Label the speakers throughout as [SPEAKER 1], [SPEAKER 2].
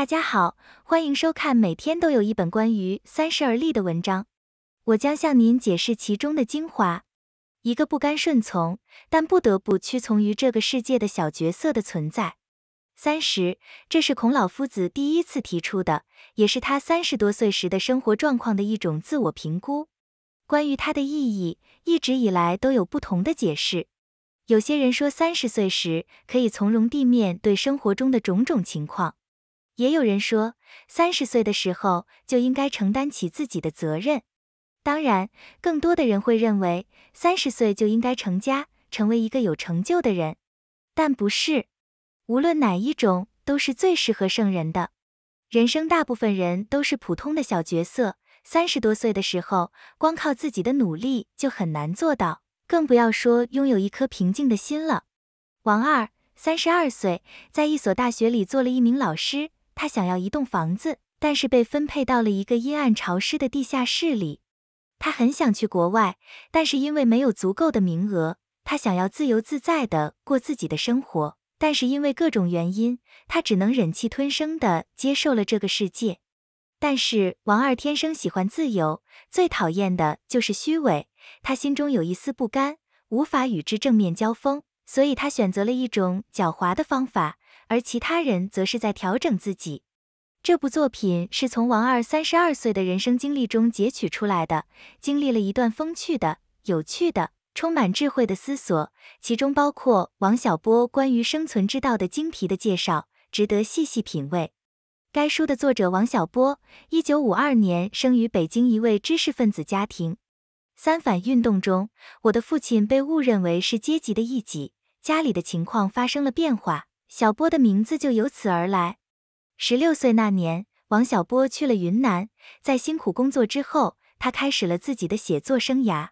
[SPEAKER 1] 大家好，欢迎收看。每天都有一本关于三十而立的文章，我将向您解释其中的精华。一个不甘顺从但不得不屈从于这个世界的小角色的存在。三十，这是孔老夫子第一次提出的，也是他三十多岁时的生活状况的一种自我评估。关于它的意义，一直以来都有不同的解释。有些人说，三十岁时可以从容地面对生活中的种种情况。也有人说，三十岁的时候就应该承担起自己的责任。当然，更多的人会认为，三十岁就应该成家，成为一个有成就的人。但不是，无论哪一种，都是最适合圣人的。人生大部分人都是普通的小角色，三十多岁的时候，光靠自己的努力就很难做到，更不要说拥有一颗平静的心了。王二，三十二岁，在一所大学里做了一名老师。他想要一栋房子，但是被分配到了一个阴暗潮湿的地下室里。他很想去国外，但是因为没有足够的名额。他想要自由自在的过自己的生活，但是因为各种原因，他只能忍气吞声的接受了这个世界。但是王二天生喜欢自由，最讨厌的就是虚伪。他心中有一丝不甘，无法与之正面交锋，所以他选择了一种狡猾的方法。而其他人则是在调整自己。这部作品是从王二三十二岁的人生经历中截取出来的，经历了一段风趣的、有趣的、充满智慧的思索，其中包括王小波关于生存之道的精辟的介绍，值得细细品味。该书的作者王小波，一九五二年生于北京一位知识分子家庭。三反运动中，我的父亲被误认为是阶级的异己，家里的情况发生了变化。小波的名字就由此而来。十六岁那年，王小波去了云南，在辛苦工作之后，他开始了自己的写作生涯。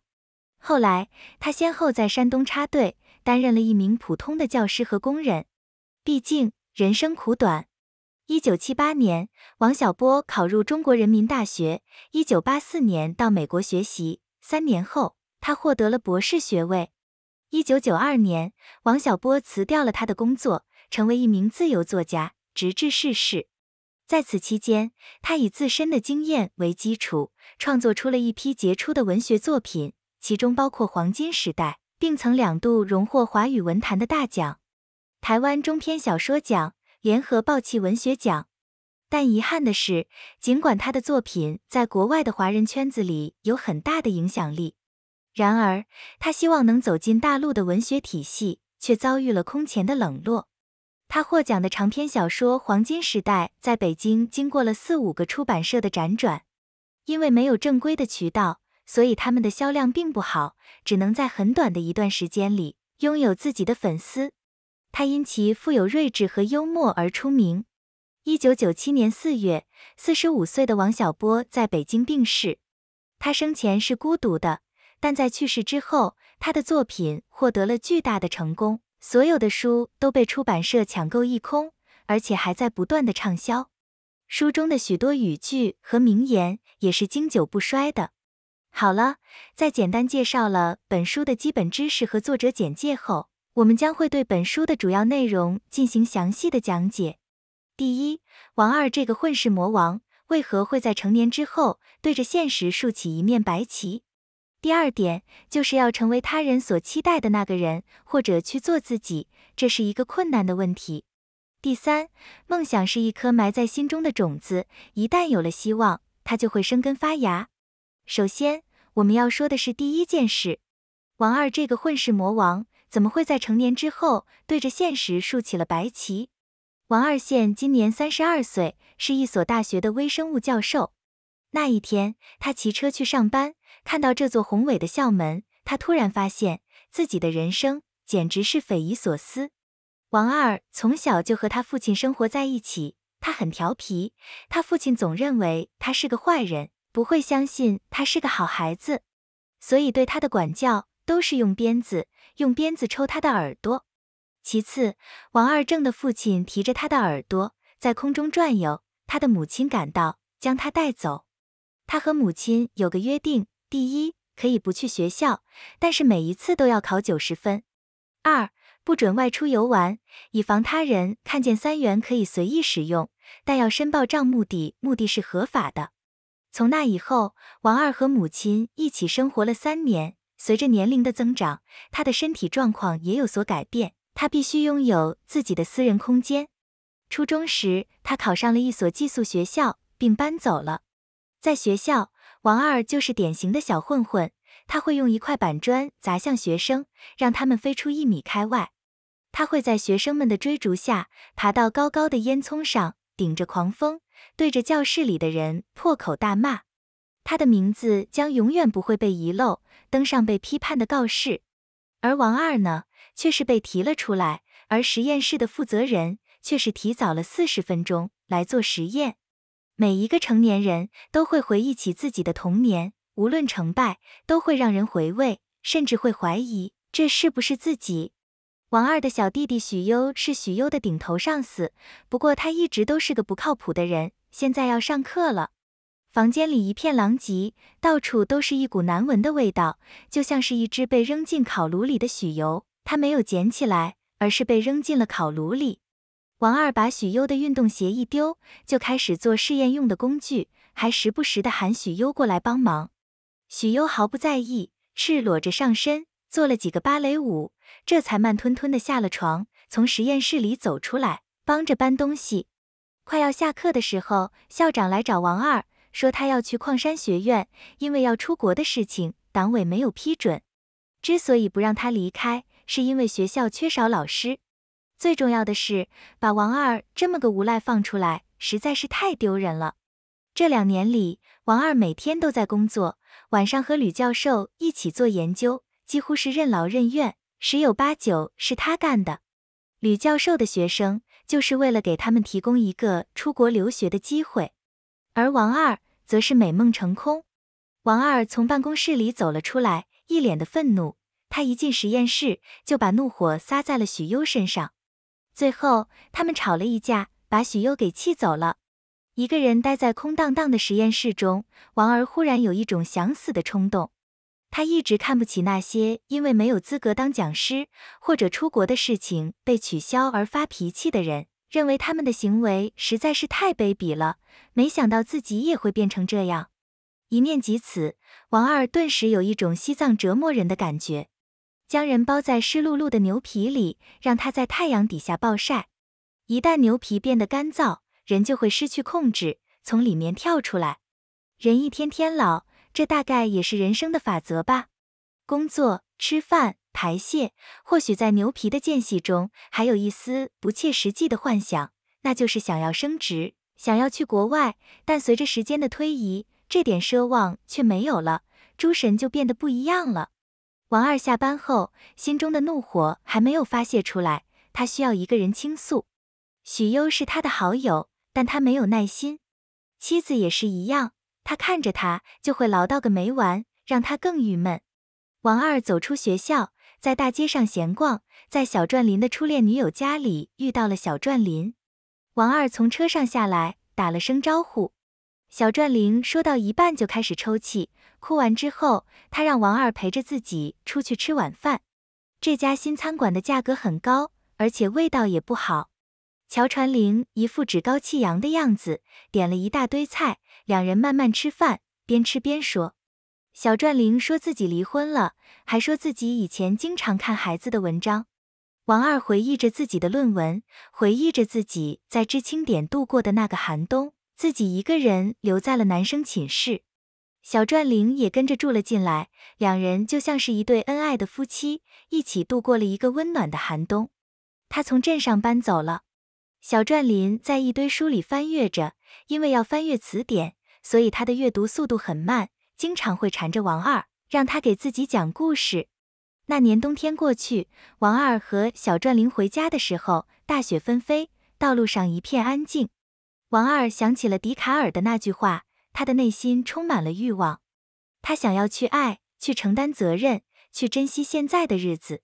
[SPEAKER 1] 后来，他先后在山东插队，担任了一名普通的教师和工人。毕竟人生苦短。一九七八年，王小波考入中国人民大学。一九八四年到美国学习，三年后他获得了博士学位。一九九二年，王小波辞掉了他的工作。成为一名自由作家，直至逝世。在此期间，他以自身的经验为基础，创作出了一批杰出的文学作品，其中包括《黄金时代》，并曾两度荣获华语文坛的大奖——台湾中篇小说奖、联合报气文学奖。但遗憾的是，尽管他的作品在国外的华人圈子里有很大的影响力，然而他希望能走进大陆的文学体系，却遭遇了空前的冷落。他获奖的长篇小说《黄金时代》在北京经过了四五个出版社的辗转，因为没有正规的渠道，所以他们的销量并不好，只能在很短的一段时间里拥有自己的粉丝。他因其富有睿智和幽默而出名。一九九七年四月，四十五岁的王小波在北京病逝。他生前是孤独的，但在去世之后，他的作品获得了巨大的成功。所有的书都被出版社抢购一空，而且还在不断的畅销。书中的许多语句和名言也是经久不衰的。好了，在简单介绍了本书的基本知识和作者简介后，我们将会对本书的主要内容进行详细的讲解。第一，王二这个混世魔王为何会在成年之后对着现实竖起一面白旗？第二点就是要成为他人所期待的那个人，或者去做自己，这是一个困难的问题。第三，梦想是一颗埋在心中的种子，一旦有了希望，它就会生根发芽。首先，我们要说的是第一件事：王二这个混世魔王，怎么会在成年之后对着现实竖起了白旗？王二现今年三十二岁，是一所大学的微生物教授。那一天，他骑车去上班。看到这座宏伟的校门，他突然发现自己的人生简直是匪夷所思。王二从小就和他父亲生活在一起，他很调皮，他父亲总认为他是个坏人，不会相信他是个好孩子，所以对他的管教都是用鞭子，用鞭子抽他的耳朵。其次，王二正的父亲提着他的耳朵在空中转悠，他的母亲赶到将他带走。他和母亲有个约定。第一，可以不去学校，但是每一次都要考九十分。二，不准外出游玩，以防他人看见三元可以随意使用，但要申报账目的，目的是合法的。从那以后，王二和母亲一起生活了三年。随着年龄的增长，他的身体状况也有所改变。他必须拥有自己的私人空间。初中时，他考上了一所寄宿学校，并搬走了。在学校。王二就是典型的小混混，他会用一块板砖砸向学生，让他们飞出一米开外。他会在学生们的追逐下爬到高高的烟囱上，顶着狂风，对着教室里的人破口大骂。他的名字将永远不会被遗漏，登上被批判的告示。而王二呢，却是被提了出来，而实验室的负责人却是提早了四十分钟来做实验。每一个成年人都会回忆起自己的童年，无论成败，都会让人回味，甚至会怀疑这是不是自己。王二的小弟弟许攸是许攸的顶头上司，不过他一直都是个不靠谱的人。现在要上课了，房间里一片狼藉，到处都是一股难闻的味道，就像是一只被扔进烤炉里的许攸。他没有捡起来，而是被扔进了烤炉里。王二把许攸的运动鞋一丢，就开始做试验用的工具，还时不时的喊许攸过来帮忙。许攸毫不在意，赤裸着上身做了几个芭蕾舞，这才慢吞吞的下了床，从实验室里走出来，帮着搬东西。快要下课的时候，校长来找王二，说他要去矿山学院，因为要出国的事情，党委没有批准。之所以不让他离开，是因为学校缺少老师。最重要的是，把王二这么个无赖放出来实在是太丢人了。这两年里，王二每天都在工作，晚上和吕教授一起做研究，几乎是任劳任怨。十有八九是他干的。吕教授的学生就是为了给他们提供一个出国留学的机会，而王二则是美梦成空。王二从办公室里走了出来，一脸的愤怒。他一进实验室，就把怒火撒在了许攸身上。最后，他们吵了一架，把许攸给气走了，一个人待在空荡荡的实验室中。王二忽然有一种想死的冲动。他一直看不起那些因为没有资格当讲师或者出国的事情被取消而发脾气的人，认为他们的行为实在是太卑鄙了。没想到自己也会变成这样。一念及此，王二顿时有一种西藏折磨人的感觉。将人包在湿漉漉的牛皮里，让它在太阳底下暴晒。一旦牛皮变得干燥，人就会失去控制，从里面跳出来。人一天天老，这大概也是人生的法则吧。工作、吃饭、排泄，或许在牛皮的间隙中，还有一丝不切实际的幻想，那就是想要升职，想要去国外。但随着时间的推移，这点奢望却没有了，诸神就变得不一样了。王二下班后，心中的怒火还没有发泄出来，他需要一个人倾诉。许攸是他的好友，但他没有耐心。妻子也是一样，他看着他就会唠叨个没完，让他更郁闷。王二走出学校，在大街上闲逛，在小转林的初恋女友家里遇到了小转林。王二从车上下来，打了声招呼。小转玲说到一半就开始抽泣，哭完之后，他让王二陪着自己出去吃晚饭。这家新餐馆的价格很高，而且味道也不好。乔传玲一副趾高气扬的样子，点了一大堆菜，两人慢慢吃饭，边吃边说。小转玲说自己离婚了，还说自己以前经常看孩子的文章。王二回忆着自己的论文，回忆着自己在知青点度过的那个寒冬。自己一个人留在了男生寝室，小转林也跟着住了进来，两人就像是一对恩爱的夫妻，一起度过了一个温暖的寒冬。他从镇上搬走了，小转林在一堆书里翻阅着，因为要翻阅词典，所以他的阅读速度很慢，经常会缠着王二让他给自己讲故事。那年冬天过去，王二和小转林回家的时候，大雪纷飞，道路上一片安静。王二想起了笛卡尔的那句话，他的内心充满了欲望，他想要去爱，去承担责任，去珍惜现在的日子。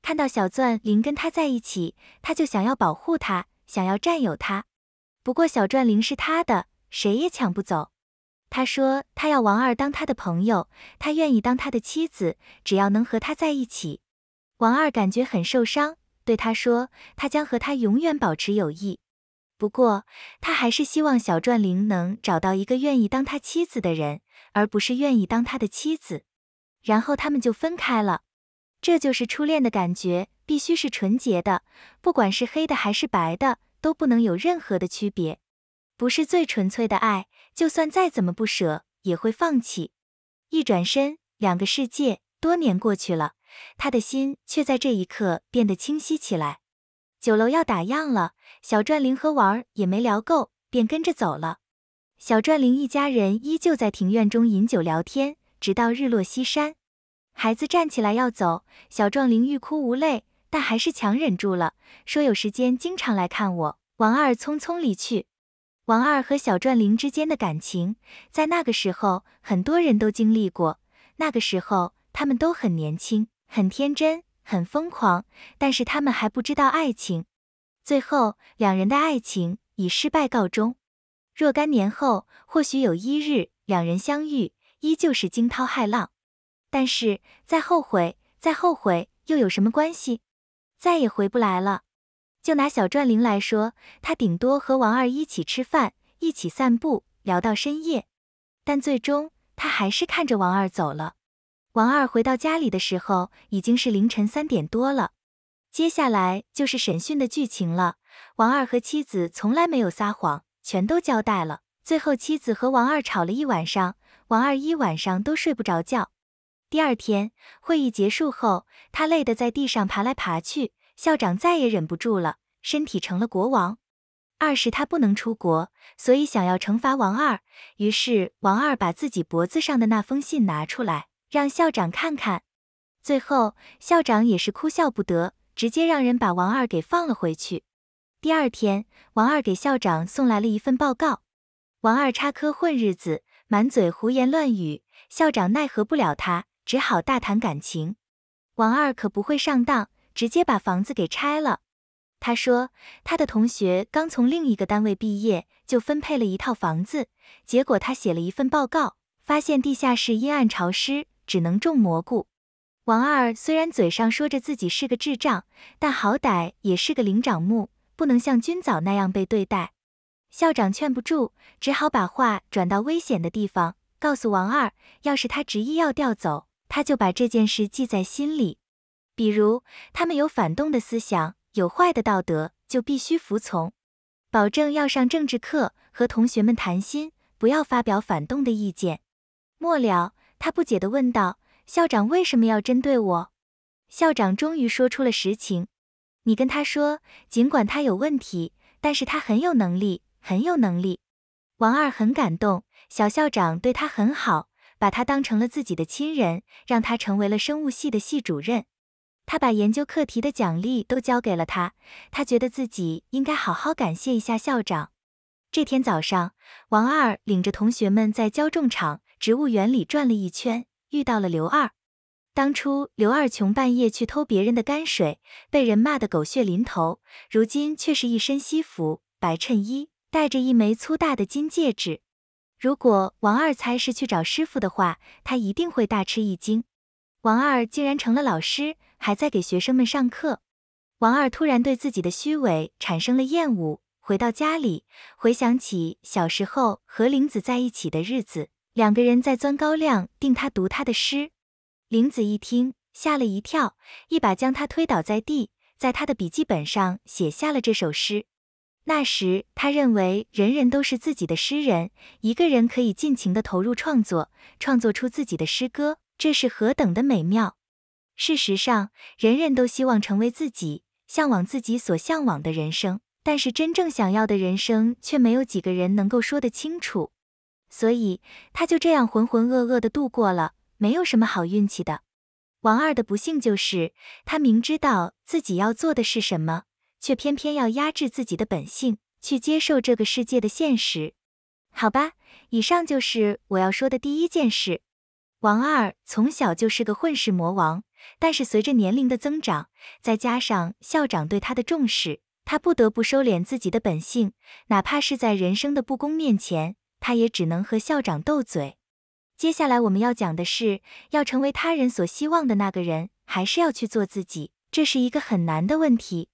[SPEAKER 1] 看到小钻零跟他在一起，他就想要保护他，想要占有他。不过小钻零是他的，谁也抢不走。他说他要王二当他的朋友，他愿意当他的妻子，只要能和他在一起。王二感觉很受伤，对他说他将和他永远保持友谊。不过，他还是希望小转灵能找到一个愿意当他妻子的人，而不是愿意当他的妻子。然后他们就分开了。这就是初恋的感觉，必须是纯洁的，不管是黑的还是白的，都不能有任何的区别。不是最纯粹的爱，就算再怎么不舍，也会放弃。一转身，两个世界。多年过去了，他的心却在这一刻变得清晰起来。酒楼要打烊了，小转灵和王儿也没聊够，便跟着走了。小转灵一家人依旧在庭院中饮酒聊天，直到日落西山。孩子站起来要走，小壮灵欲哭无泪，但还是强忍住了，说有时间经常来看我。王二匆匆离去。王二和小壮灵之间的感情，在那个时候很多人都经历过。那个时候他们都很年轻，很天真。很疯狂，但是他们还不知道爱情。最后，两人的爱情以失败告终。若干年后，或许有一日两人相遇，依旧是惊涛骇浪。但是再后悔，再后悔又有什么关系？再也回不来了。就拿小转灵来说，他顶多和王二一起吃饭，一起散步，聊到深夜。但最终，他还是看着王二走了。王二回到家里的时候，已经是凌晨三点多了。接下来就是审讯的剧情了。王二和妻子从来没有撒谎，全都交代了。最后，妻子和王二吵了一晚上，王二一晚上都睡不着觉。第二天会议结束后，他累得在地上爬来爬去。校长再也忍不住了，身体成了国王。二是他不能出国，所以想要惩罚王二。于是，王二把自己脖子上的那封信拿出来。让校长看看，最后校长也是哭笑不得，直接让人把王二给放了回去。第二天，王二给校长送来了一份报告。王二插科混日子，满嘴胡言乱语，校长奈何不了他，只好大谈感情。王二可不会上当，直接把房子给拆了。他说，他的同学刚从另一个单位毕业，就分配了一套房子，结果他写了一份报告，发现地下室阴暗潮湿。只能种蘑菇。王二虽然嘴上说着自己是个智障，但好歹也是个灵长目，不能像君早那样被对待。校长劝不住，只好把话转到危险的地方，告诉王二，要是他执意要调走，他就把这件事记在心里。比如，他们有反动的思想，有坏的道德，就必须服从，保证要上政治课，和同学们谈心，不要发表反动的意见。末了。他不解的问道：“校长为什么要针对我？”校长终于说出了实情：“你跟他说，尽管他有问题，但是他很有能力，很有能力。”王二很感动，小校长对他很好，把他当成了自己的亲人，让他成为了生物系的系主任。他把研究课题的奖励都交给了他，他觉得自己应该好好感谢一下校长。这天早上，王二领着同学们在浇种场。植物园里转了一圈，遇到了刘二。当初刘二穷半夜去偷别人的泔水，被人骂得狗血淋头。如今却是一身西服、白衬衣，戴着一枚粗大的金戒指。如果王二猜是去找师傅的话，他一定会大吃一惊。王二竟然成了老师，还在给学生们上课。王二突然对自己的虚伪产生了厌恶。回到家里，回想起小时候和玲子在一起的日子。两个人在钻高粱，定他读他的诗。玲子一听，吓了一跳，一把将他推倒在地，在他的笔记本上写下了这首诗。那时，他认为人人都是自己的诗人，一个人可以尽情地投入创作，创作出自己的诗歌，这是何等的美妙！事实上，人人都希望成为自己，向往自己所向往的人生，但是真正想要的人生，却没有几个人能够说得清楚。所以他就这样浑浑噩噩的度过了，没有什么好运气的。王二的不幸就是，他明知道自己要做的是什么，却偏偏要压制自己的本性，去接受这个世界的现实。好吧，以上就是我要说的第一件事。王二从小就是个混世魔王，但是随着年龄的增长，再加上校长对他的重视，他不得不收敛自己的本性，哪怕是在人生的不公面前。他也只能和校长斗嘴。接下来我们要讲的是，要成为他人所希望的那个人，还是要去做自己？这是一个很难的问题。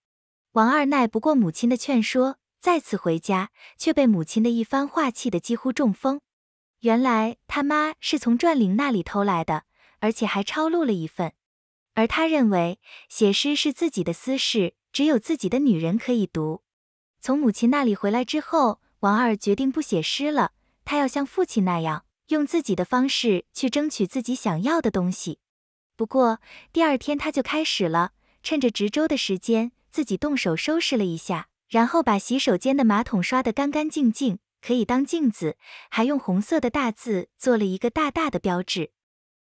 [SPEAKER 1] 王二耐不过母亲的劝说，再次回家，却被母亲的一番话气得几乎中风。原来他妈是从转灵那里偷来的，而且还抄录了一份。而他认为写诗是自己的私事，只有自己的女人可以读。从母亲那里回来之后，王二决定不写诗了。他要像父亲那样，用自己的方式去争取自己想要的东西。不过第二天他就开始了，趁着值周的时间，自己动手收拾了一下，然后把洗手间的马桶刷得干干净净，可以当镜子，还用红色的大字做了一个大大的标志。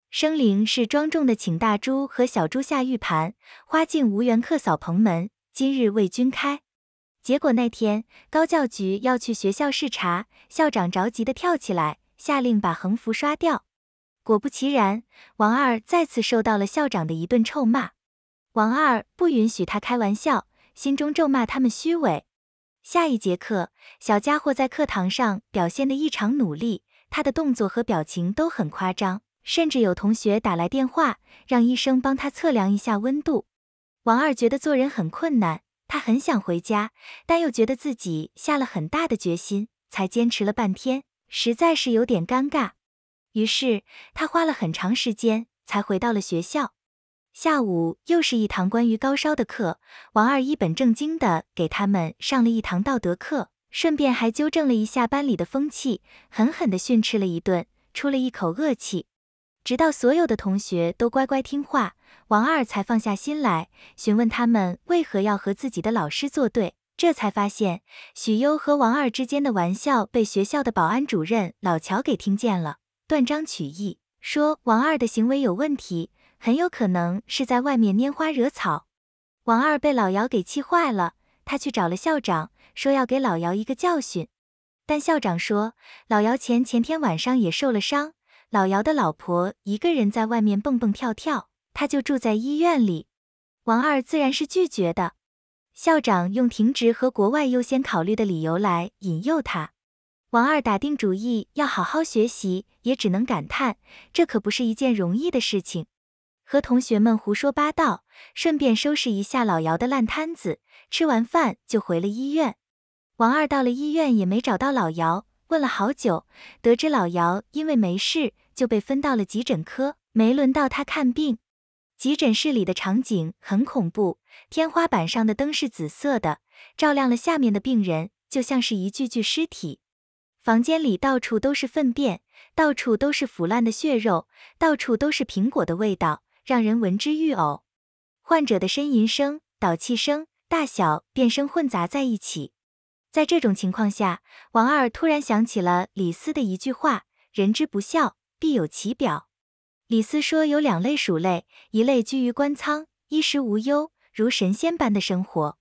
[SPEAKER 1] 生灵是庄重的，请大猪和小猪下玉盘。花径无缘客扫蓬门，今日为君开。结果那天，高教局要去学校视察，校长着急的跳起来，下令把横幅刷掉。果不其然，王二再次受到了校长的一顿臭骂。王二不允许他开玩笑，心中咒骂他们虚伪。下一节课，小家伙在课堂上表现得异常努力，他的动作和表情都很夸张，甚至有同学打来电话让医生帮他测量一下温度。王二觉得做人很困难。他很想回家，但又觉得自己下了很大的决心才坚持了半天，实在是有点尴尬。于是他花了很长时间才回到了学校。下午又是一堂关于高烧的课，王二一本正经的给他们上了一堂道德课，顺便还纠正了一下班里的风气，狠狠的训斥了一顿，出了一口恶气。直到所有的同学都乖乖听话，王二才放下心来，询问他们为何要和自己的老师作对。这才发现许攸和王二之间的玩笑被学校的保安主任老乔给听见了，断章取义说王二的行为有问题，很有可能是在外面拈花惹草。王二被老姚给气坏了，他去找了校长，说要给老姚一个教训。但校长说老姚前前天晚上也受了伤。老姚的老婆一个人在外面蹦蹦跳跳，他就住在医院里。王二自然是拒绝的。校长用停职和国外优先考虑的理由来引诱他。王二打定主意要好好学习，也只能感叹，这可不是一件容易的事情。和同学们胡说八道，顺便收拾一下老姚的烂摊子。吃完饭就回了医院。王二到了医院也没找到老姚，问了好久，得知老姚因为没事。就被分到了急诊科，没轮到他看病。急诊室里的场景很恐怖，天花板上的灯是紫色的，照亮了下面的病人，就像是一具具尸体。房间里到处都是粪便，到处都是腐烂的血肉，到处都是苹果的味道，让人闻之欲呕。患者的呻吟声、倒气声、大小便声混杂在一起。在这种情况下，王二突然想起了李斯的一句话：“人之不孝。”必有其表。李斯说有两类鼠类，一类居于官仓，衣食无忧，如神仙般的生活；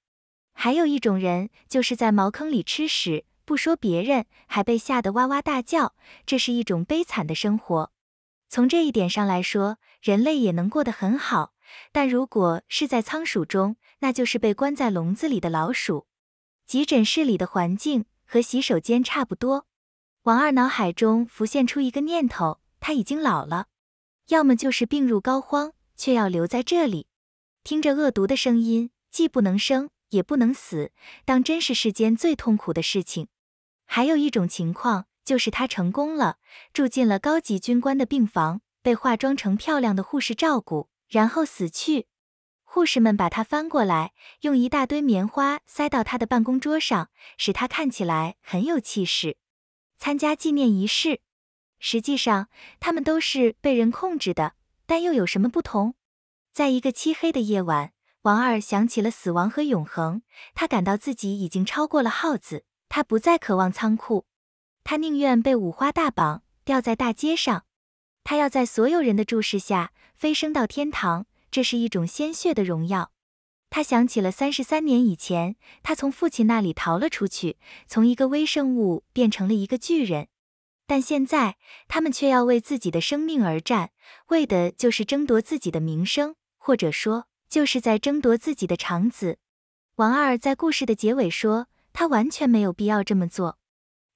[SPEAKER 1] 还有一种人就是在茅坑里吃屎，不说别人，还被吓得哇哇大叫，这是一种悲惨的生活。从这一点上来说，人类也能过得很好，但如果是在仓鼠中，那就是被关在笼子里的老鼠。急诊室里的环境和洗手间差不多。王二脑海中浮现出一个念头。他已经老了，要么就是病入膏肓，却要留在这里，听着恶毒的声音，既不能生，也不能死，当真是世间最痛苦的事情。还有一种情况，就是他成功了，住进了高级军官的病房，被化妆成漂亮的护士照顾，然后死去。护士们把他翻过来，用一大堆棉花塞到他的办公桌上，使他看起来很有气势。参加纪念仪式。实际上，他们都是被人控制的，但又有什么不同？在一个漆黑的夜晚，王二想起了死亡和永恒。他感到自己已经超过了耗子，他不再渴望仓库，他宁愿被五花大绑吊在大街上。他要在所有人的注视下飞升到天堂，这是一种鲜血的荣耀。他想起了三十三年以前，他从父亲那里逃了出去，从一个微生物变成了一个巨人。但现在他们却要为自己的生命而战，为的就是争夺自己的名声，或者说就是在争夺自己的长子。王二在故事的结尾说，他完全没有必要这么做。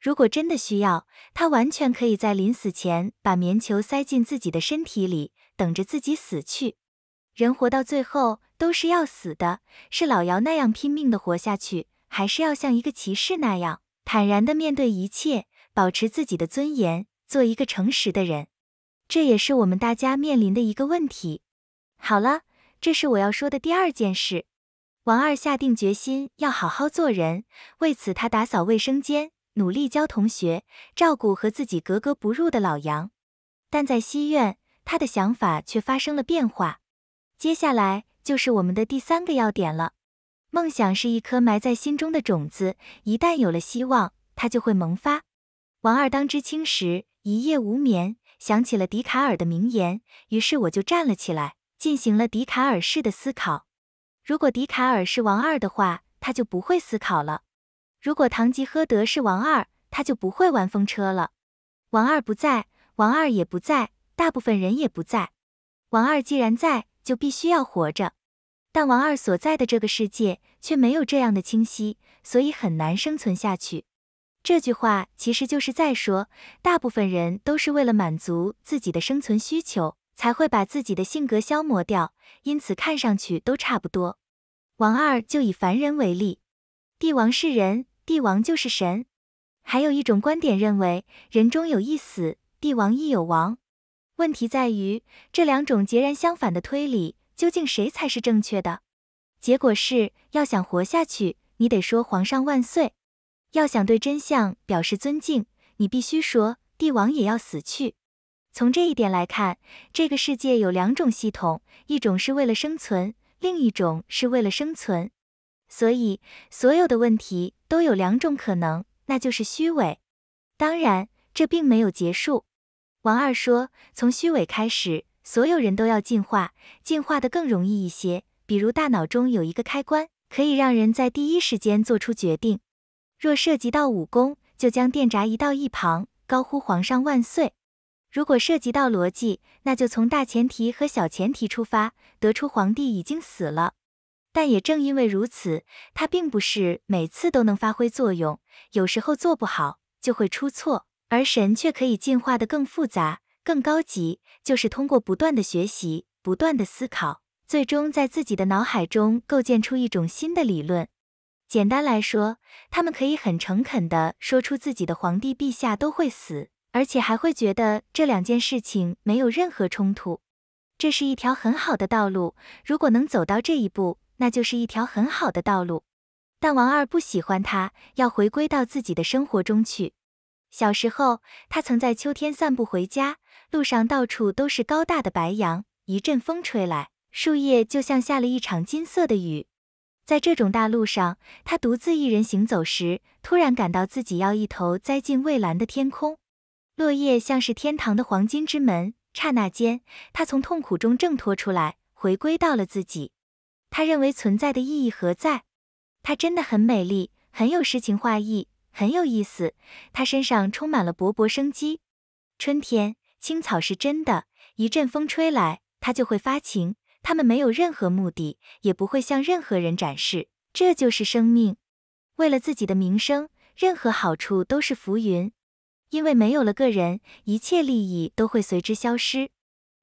[SPEAKER 1] 如果真的需要，他完全可以在临死前把棉球塞进自己的身体里，等着自己死去。人活到最后都是要死的，是老姚那样拼命的活下去，还是要像一个骑士那样坦然的面对一切？保持自己的尊严，做一个诚实的人，这也是我们大家面临的一个问题。好了，这是我要说的第二件事。王二下定决心要好好做人，为此他打扫卫生间，努力教同学，照顾和自己格格不入的老杨。但在西院，他的想法却发生了变化。接下来就是我们的第三个要点了。梦想是一颗埋在心中的种子，一旦有了希望，它就会萌发。王二当知青时一夜无眠，想起了笛卡尔的名言，于是我就站了起来，进行了笛卡尔式的思考。如果笛卡尔是王二的话，他就不会思考了；如果堂吉诃德是王二，他就不会玩风车了。王二不在，王二也不在，大部分人也不在。王二既然在，就必须要活着。但王二所在的这个世界却没有这样的清晰，所以很难生存下去。这句话其实就是在说，大部分人都是为了满足自己的生存需求，才会把自己的性格消磨掉，因此看上去都差不多。王二就以凡人为例，帝王是人，帝王就是神。还有一种观点认为，人终有一死，帝王亦有亡。问题在于，这两种截然相反的推理，究竟谁才是正确的？结果是，要想活下去，你得说皇上万岁。要想对真相表示尊敬，你必须说帝王也要死去。从这一点来看，这个世界有两种系统，一种是为了生存，另一种是为了生存。所以，所有的问题都有两种可能，那就是虚伪。当然，这并没有结束。王二说，从虚伪开始，所有人都要进化，进化的更容易一些。比如，大脑中有一个开关，可以让人在第一时间做出决定。若涉及到武功，就将电闸移到一旁，高呼“皇上万岁”；如果涉及到逻辑，那就从大前提和小前提出发，得出皇帝已经死了。但也正因为如此，他并不是每次都能发挥作用，有时候做不好就会出错。而神却可以进化的更复杂、更高级，就是通过不断的学习、不断的思考，最终在自己的脑海中构建出一种新的理论。简单来说，他们可以很诚恳地说出自己的皇帝陛下都会死，而且还会觉得这两件事情没有任何冲突。这是一条很好的道路，如果能走到这一步，那就是一条很好的道路。但王二不喜欢他，要回归到自己的生活中去。小时候，他曾在秋天散步回家，路上到处都是高大的白杨，一阵风吹来，树叶就像下了一场金色的雨。在这种大路上，他独自一人行走时，突然感到自己要一头栽进蔚蓝的天空。落叶像是天堂的黄金之门，刹那间，他从痛苦中挣脱出来，回归到了自己。他认为存在的意义何在？她真的很美丽，很有诗情画意，很有意思。她身上充满了勃勃生机。春天，青草是真的，一阵风吹来，它就会发情。他们没有任何目的，也不会向任何人展示，这就是生命。为了自己的名声，任何好处都是浮云，因为没有了个人，一切利益都会随之消失。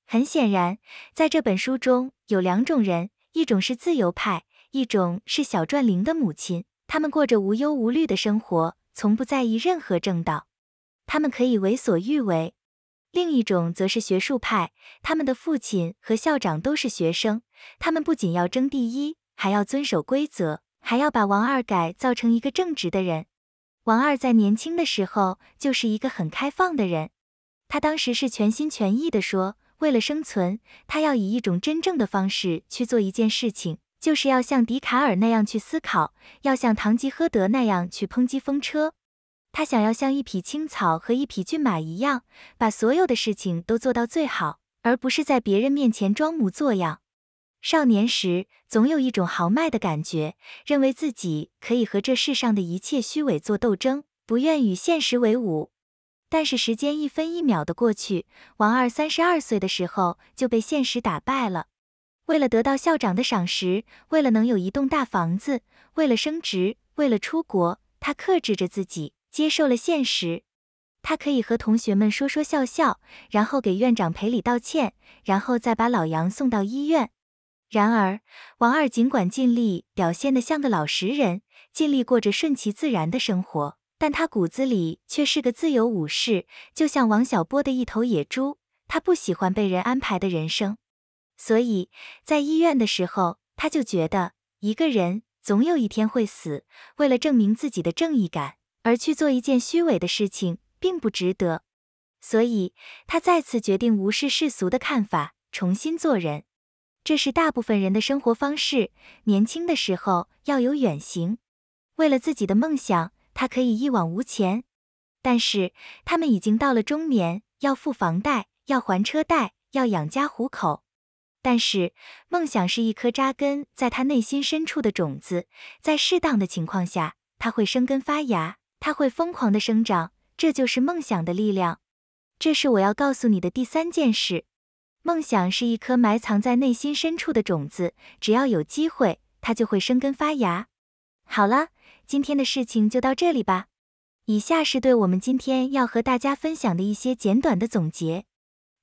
[SPEAKER 1] 很显然，在这本书中有两种人，一种是自由派，一种是小转灵的母亲。他们过着无忧无虑的生活，从不在意任何正道，他们可以为所欲为。另一种则是学术派，他们的父亲和校长都是学生，他们不仅要争第一，还要遵守规则，还要把王二改造成一个正直的人。王二在年轻的时候就是一个很开放的人，他当时是全心全意地说，为了生存，他要以一种真正的方式去做一件事情，就是要像笛卡尔那样去思考，要像堂吉诃德那样去抨击风车。他想要像一匹青草和一匹骏马一样，把所有的事情都做到最好，而不是在别人面前装模作样。少年时总有一种豪迈的感觉，认为自己可以和这世上的一切虚伪做斗争，不愿与现实为伍。但是时间一分一秒的过去，王二三十二岁的时候就被现实打败了。为了得到校长的赏识，为了能有一栋大房子，为了升职，为了出国，他克制着自己。接受了现实，他可以和同学们说说笑笑，然后给院长赔礼道歉，然后再把老杨送到医院。然而，王二尽管尽力表现得像个老实人，尽力过着顺其自然的生活，但他骨子里却是个自由武士，就像王小波的一头野猪。他不喜欢被人安排的人生，所以在医院的时候，他就觉得一个人总有一天会死。为了证明自己的正义感。而去做一件虚伪的事情，并不值得。所以，他再次决定无视世俗的看法，重新做人。这是大部分人的生活方式。年轻的时候要有远行，为了自己的梦想，他可以一往无前。但是，他们已经到了中年，要付房贷，要还车贷，要养家糊口。但是，梦想是一颗扎根在他内心深处的种子，在适当的情况下，它会生根发芽。它会疯狂的生长，这就是梦想的力量。这是我要告诉你的第三件事。梦想是一颗埋藏在内心深处的种子，只要有机会，它就会生根发芽。好了，今天的事情就到这里吧。以下是对我们今天要和大家分享的一些简短的总结。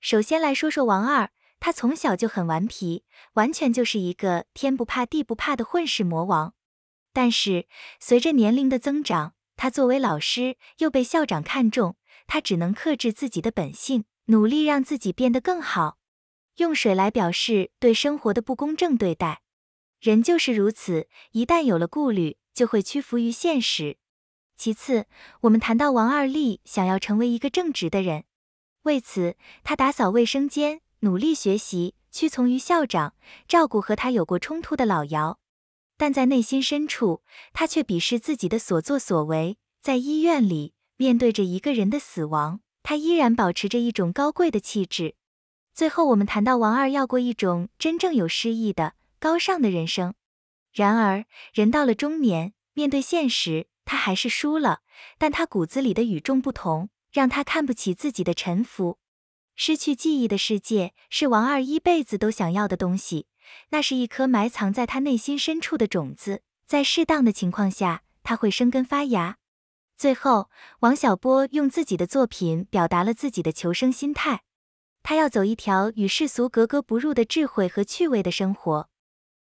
[SPEAKER 1] 首先来说说王二，他从小就很顽皮，完全就是一个天不怕地不怕的混世魔王。但是随着年龄的增长，他作为老师又被校长看中，他只能克制自己的本性，努力让自己变得更好。用水来表示对生活的不公正对待，人就是如此，一旦有了顾虑，就会屈服于现实。其次，我们谈到王二立想要成为一个正直的人，为此他打扫卫生间，努力学习，屈从于校长，照顾和他有过冲突的老姚。但在内心深处，他却鄙视自己的所作所为。在医院里，面对着一个人的死亡，他依然保持着一种高贵的气质。最后，我们谈到王二要过一种真正有诗意的、高尚的人生。然而，人到了中年，面对现实，他还是输了。但他骨子里的与众不同，让他看不起自己的沉浮。失去记忆的世界，是王二一辈子都想要的东西。那是一颗埋藏在他内心深处的种子，在适当的情况下，它会生根发芽。最后，王小波用自己的作品表达了自己的求生心态，他要走一条与世俗格格不入的智慧和趣味的生活。